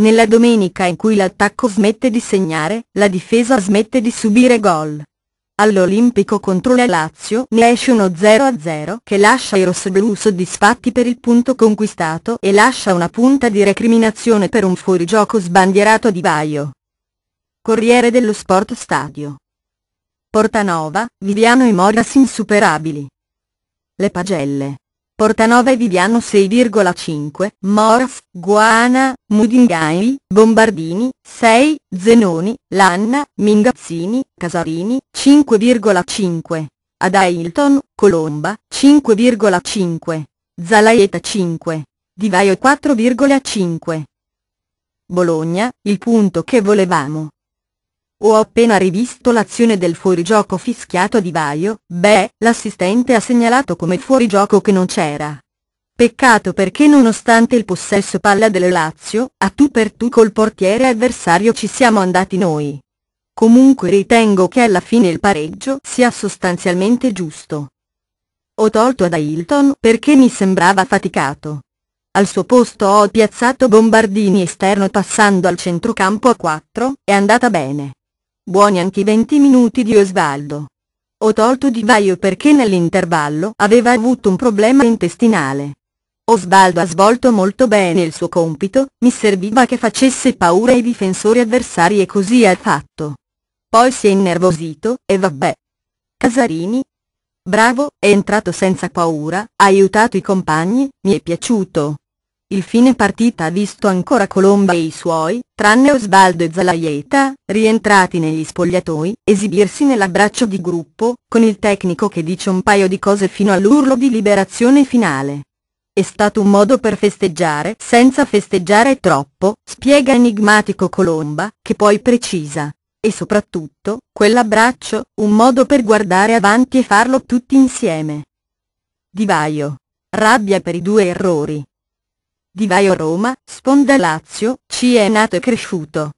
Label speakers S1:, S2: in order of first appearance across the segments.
S1: Nella domenica in cui l'attacco smette di segnare, la difesa smette di subire gol. All'Olimpico contro la Lazio ne esce uno 0-0 che lascia i rossoblù soddisfatti per il punto conquistato e lascia una punta di recriminazione per un fuorigioco sbandierato di Baio. Corriere dello Sport Stadio. Portanova, Viviano e Moras insuperabili. Le pagelle. Portanova e Viviano 6,5, Morf, Guana, Mudingai, Bombardini, 6, Zenoni, Lanna, Mingazzini, Casarini, 5,5. Adailton, Colomba, 5,5. Zalaeta 5. Divaio 4,5. Bologna, il punto che volevamo. Ho appena rivisto l'azione del fuorigioco fischiato di Vaio, beh, l'assistente ha segnalato come fuorigioco che non c'era. Peccato perché nonostante il possesso palla del Lazio, a tu per tu col portiere avversario ci siamo andati noi. Comunque ritengo che alla fine il pareggio sia sostanzialmente giusto. Ho tolto da Hilton perché mi sembrava faticato. Al suo posto ho piazzato Bombardini esterno passando al centrocampo a 4, è andata bene buoni anche i 20 minuti di Osvaldo. Ho tolto di vaio perché nell'intervallo aveva avuto un problema intestinale. Osvaldo ha svolto molto bene il suo compito, mi serviva che facesse paura ai difensori avversari e così ha fatto. Poi si è innervosito, e vabbè. Casarini? Bravo, è entrato senza paura, ha aiutato i compagni, mi è piaciuto. Il fine partita ha visto ancora Colomba e i suoi, tranne Osvaldo e Zalaieta, rientrati negli spogliatoi, esibirsi nell'abbraccio di gruppo, con il tecnico che dice un paio di cose fino all'urlo di liberazione finale. È stato un modo per festeggiare senza festeggiare troppo, spiega enigmatico Colomba, che poi precisa. E soprattutto, quell'abbraccio, un modo per guardare avanti e farlo tutti insieme. Divaio. Rabbia per i due errori di Vaio Roma, Sponda Lazio, ci è nato e cresciuto.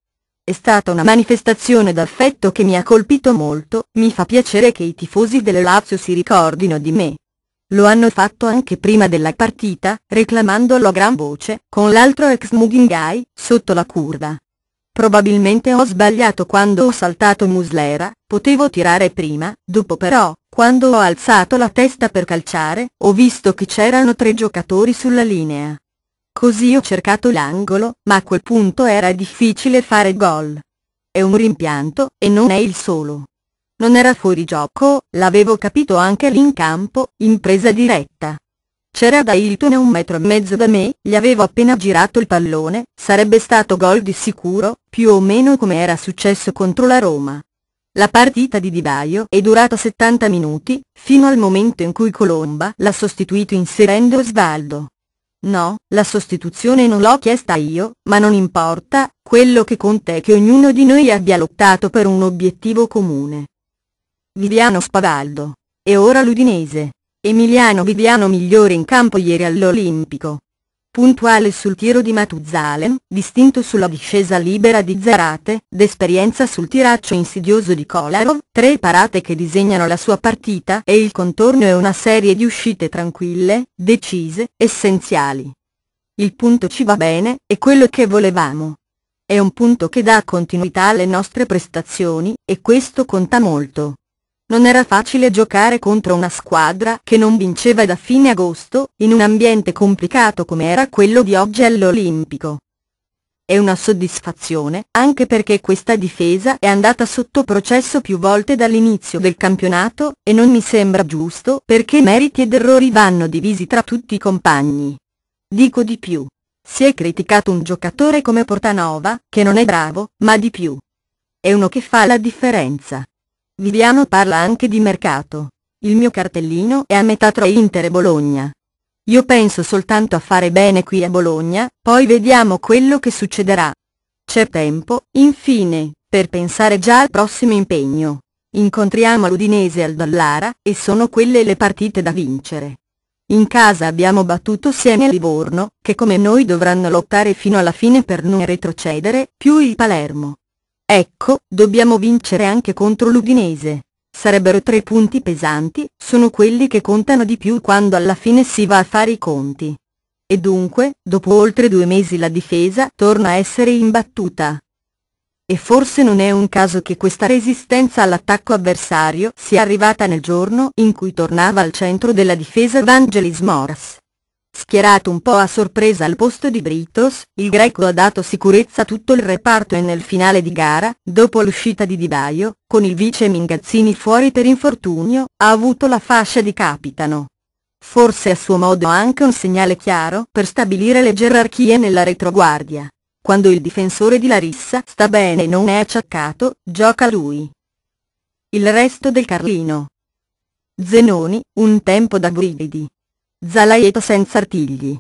S1: È stata una manifestazione d'affetto che mi ha colpito molto, mi fa piacere che i tifosi del Lazio si ricordino di me. Lo hanno fatto anche prima della partita, reclamandolo a gran voce, con l'altro ex Mughingai, sotto la curva. Probabilmente ho sbagliato quando ho saltato Muslera, potevo tirare prima, dopo però, quando ho alzato la testa per calciare, ho visto che c'erano tre giocatori sulla linea. Così ho cercato l'angolo, ma a quel punto era difficile fare gol. È un rimpianto, e non è il solo. Non era fuori gioco, l'avevo capito anche lì in campo, in presa diretta. C'era da Hilton a un metro e mezzo da me, gli avevo appena girato il pallone, sarebbe stato gol di sicuro, più o meno come era successo contro la Roma. La partita di Divaio è durata 70 minuti, fino al momento in cui Colomba l'ha sostituito inserendo Osvaldo. No, la sostituzione non l'ho chiesta io, ma non importa, quello che conta è che ognuno di noi abbia lottato per un obiettivo comune. Viviano Spavaldo. E ora l'Udinese. Emiliano Viviano migliore in campo ieri all'Olimpico puntuale sul tiro di Matuzalem, distinto sulla discesa libera di Zarate, d'esperienza sul tiraccio insidioso di Kolarov, tre parate che disegnano la sua partita e il contorno è una serie di uscite tranquille, decise, essenziali. Il punto ci va bene, è quello che volevamo. È un punto che dà continuità alle nostre prestazioni, e questo conta molto. Non era facile giocare contro una squadra che non vinceva da fine agosto, in un ambiente complicato come era quello di oggi all'Olimpico. È una soddisfazione, anche perché questa difesa è andata sotto processo più volte dall'inizio del campionato, e non mi sembra giusto perché meriti ed errori vanno divisi tra tutti i compagni. Dico di più. Si è criticato un giocatore come Portanova, che non è bravo, ma di più. È uno che fa la differenza. Viviano parla anche di mercato. Il mio cartellino è a metà tra Inter e Bologna. Io penso soltanto a fare bene qui a Bologna, poi vediamo quello che succederà. C'è tempo, infine, per pensare già al prossimo impegno. Incontriamo l'Udinese al Dallara, e sono quelle le partite da vincere. In casa abbiamo battuto Siena e Livorno, che come noi dovranno lottare fino alla fine per non retrocedere, più il Palermo. Ecco, dobbiamo vincere anche contro l'Udinese. Sarebbero tre punti pesanti, sono quelli che contano di più quando alla fine si va a fare i conti. E dunque, dopo oltre due mesi la difesa torna a essere imbattuta. E forse non è un caso che questa resistenza all'attacco avversario sia arrivata nel giorno in cui tornava al centro della difesa Vangelis Moras. Schierato un po' a sorpresa al posto di Britos, il greco ha dato sicurezza a tutto il reparto e nel finale di gara, dopo l'uscita di Divaio, con il vice Mingazzini fuori per infortunio, ha avuto la fascia di capitano. Forse a suo modo anche un segnale chiaro per stabilire le gerarchie nella retroguardia. Quando il difensore di Larissa sta bene e non è acciaccato, gioca lui. Il resto del Carlino. Zenoni, un tempo da brividi. Zalaieto senza artigli.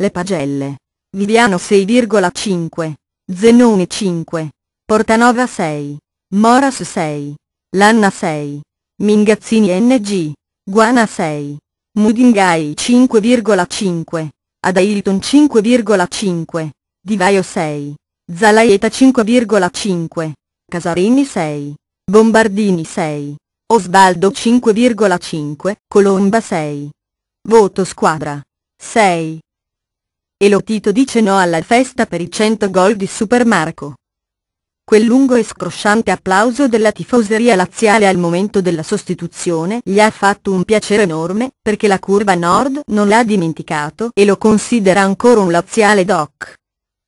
S1: Le pagelle. Viviano 6,5. Zenone 5. Portanova 6. Moras 6. Lanna 6. Mingazzini NG. Guana 6. Mudingai 5,5. Adailton 5,5. Divaio 6. Zalaieta 5,5. Casarini 6. Bombardini 6. Osvaldo 5,5. Colomba 6. Voto squadra. 6. Elotito dice no alla festa per i 100 gol di Super Marco. Quel lungo e scrosciante applauso della tifoseria laziale al momento della sostituzione gli ha fatto un piacere enorme, perché la curva nord non l'ha dimenticato e lo considera ancora un laziale doc.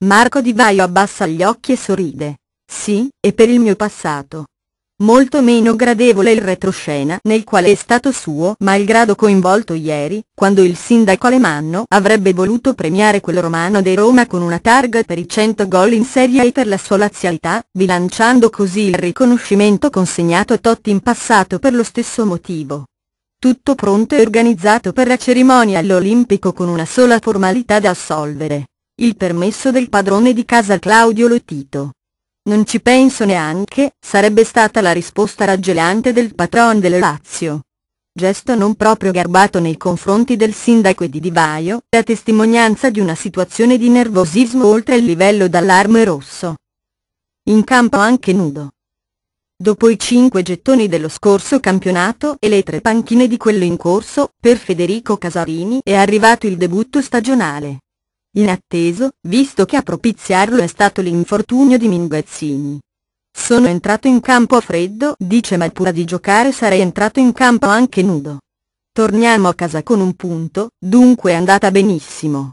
S1: Marco Di Vaio abbassa gli occhi e sorride. Sì, è per il mio passato. Molto meno gradevole il retroscena nel quale è stato suo malgrado coinvolto ieri, quando il sindaco Alemanno avrebbe voluto premiare quel romano dei Roma con una targa per i 100 gol in Serie A e per la sua lazialità, bilanciando così il riconoscimento consegnato a Totti in passato per lo stesso motivo. Tutto pronto e organizzato per la cerimonia all'Olimpico con una sola formalità da assolvere. Il permesso del padrone di casa Claudio Lottito. Non ci penso neanche, sarebbe stata la risposta raggelante del patron del Lazio. Gesto non proprio garbato nei confronti del sindaco e di Di Vaio, a testimonianza di una situazione di nervosismo oltre il livello d'allarme rosso. In campo anche nudo. Dopo i cinque gettoni dello scorso campionato e le tre panchine di quello in corso, per Federico Casarini è arrivato il debutto stagionale. Inatteso, visto che a propiziarlo è stato l'infortunio di Minguezzini. Sono entrato in campo a freddo, dice ma pura di giocare sarei entrato in campo anche nudo. Torniamo a casa con un punto, dunque è andata benissimo.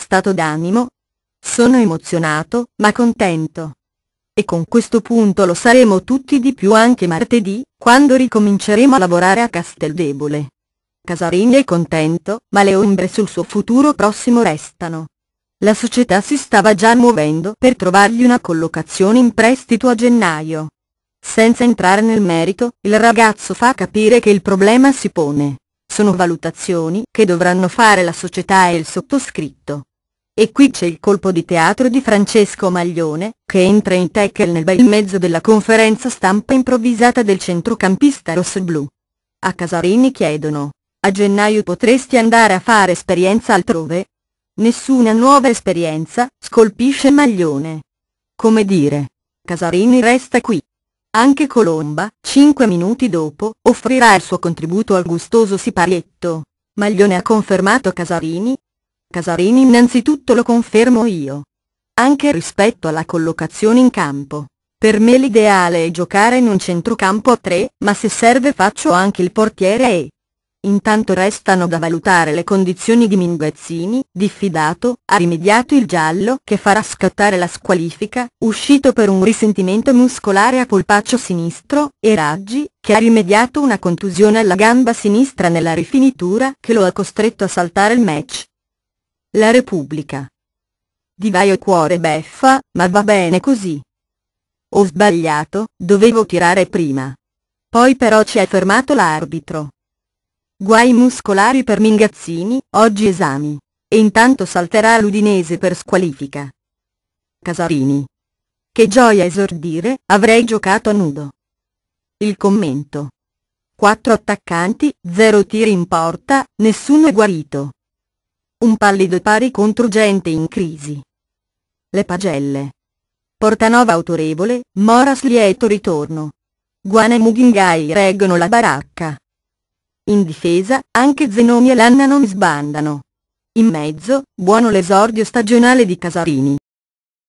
S1: Stato d'animo? Sono emozionato, ma contento. E con questo punto lo saremo tutti di più anche martedì, quando ricominceremo a lavorare a Casteldebole. Casarini è contento, ma le ombre sul suo futuro prossimo restano. La società si stava già muovendo per trovargli una collocazione in prestito a gennaio. Senza entrare nel merito, il ragazzo fa capire che il problema si pone. Sono valutazioni che dovranno fare la società e il sottoscritto. E qui c'è il colpo di teatro di Francesco Maglione, che entra in tackle nel bel mezzo della conferenza stampa improvvisata del centrocampista rossoblù. A Casarini chiedono, a gennaio potresti andare a fare esperienza altrove? Nessuna nuova esperienza, scolpisce Maglione. Come dire, Casarini resta qui. Anche Colomba, 5 minuti dopo, offrirà il suo contributo al gustoso siparietto. Maglione ha confermato Casarini. Casarini innanzitutto lo confermo io. Anche rispetto alla collocazione in campo. Per me l'ideale è giocare in un centrocampo a 3, ma se serve faccio anche il portiere e... Intanto restano da valutare le condizioni di Minguezzini, diffidato, ha rimediato il giallo che farà scattare la squalifica, uscito per un risentimento muscolare a polpaccio sinistro, e Raggi, che ha rimediato una contusione alla gamba sinistra nella rifinitura che lo ha costretto a saltare il match. La Repubblica. Divaio e cuore beffa, ma va bene così. Ho sbagliato, dovevo tirare prima. Poi però ci ha fermato l'arbitro. Guai muscolari per Mingazzini, oggi esami. E intanto salterà l'Udinese per squalifica. Casarini. Che gioia esordire, avrei giocato a nudo. Il commento. 4 attaccanti, 0 tiri in porta, nessuno è guarito. Un pallido pari contro gente in crisi. Le pagelle. Portanova autorevole, Moras lieto ritorno. Guane e Mughingai reggono la baracca. In difesa, anche Zenomi e Lanna non sbandano. In mezzo, buono l'esordio stagionale di Casarini.